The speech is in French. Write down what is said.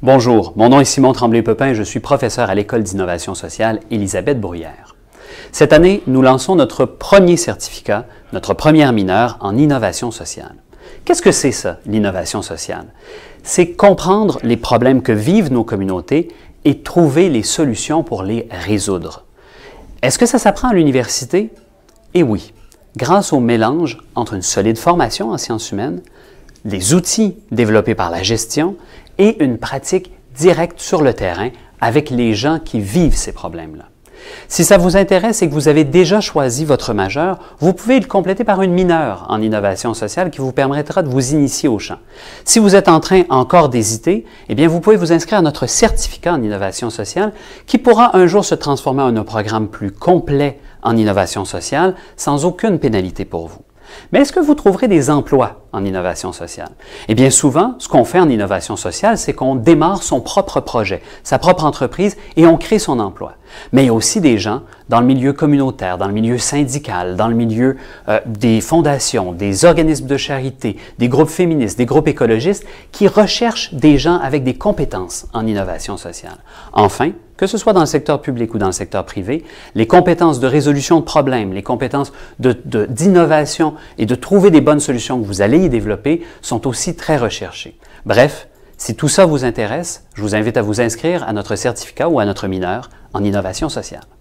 Bonjour, mon nom est Simon Tremblay-Pepin et je suis professeur à l'École d'innovation sociale Élisabeth Bruyère. Cette année, nous lançons notre premier certificat, notre première mineure en innovation sociale. Qu'est-ce que c'est ça, l'innovation sociale? C'est comprendre les problèmes que vivent nos communautés et trouver les solutions pour les résoudre. Est-ce que ça s'apprend à l'université? Eh oui, grâce au mélange entre une solide formation en sciences humaines, les outils développés par la gestion et une pratique directe sur le terrain avec les gens qui vivent ces problèmes-là. Si ça vous intéresse et que vous avez déjà choisi votre majeur, vous pouvez le compléter par une mineure en innovation sociale qui vous permettra de vous initier au champ. Si vous êtes en train encore d'hésiter, eh bien vous pouvez vous inscrire à notre certificat en innovation sociale qui pourra un jour se transformer en un programme plus complet en innovation sociale sans aucune pénalité pour vous. Mais est-ce que vous trouverez des emplois en innovation sociale? Eh bien, souvent, ce qu'on fait en innovation sociale, c'est qu'on démarre son propre projet, sa propre entreprise et on crée son emploi. Mais il y a aussi des gens dans le milieu communautaire, dans le milieu syndical, dans le milieu euh, des fondations, des organismes de charité, des groupes féministes, des groupes écologistes, qui recherchent des gens avec des compétences en innovation sociale. Enfin, que ce soit dans le secteur public ou dans le secteur privé, les compétences de résolution de problèmes, les compétences d'innovation et de trouver des bonnes solutions que vous allez y développer sont aussi très recherchées. Bref, si tout ça vous intéresse, je vous invite à vous inscrire à notre certificat ou à notre mineur en innovation sociale.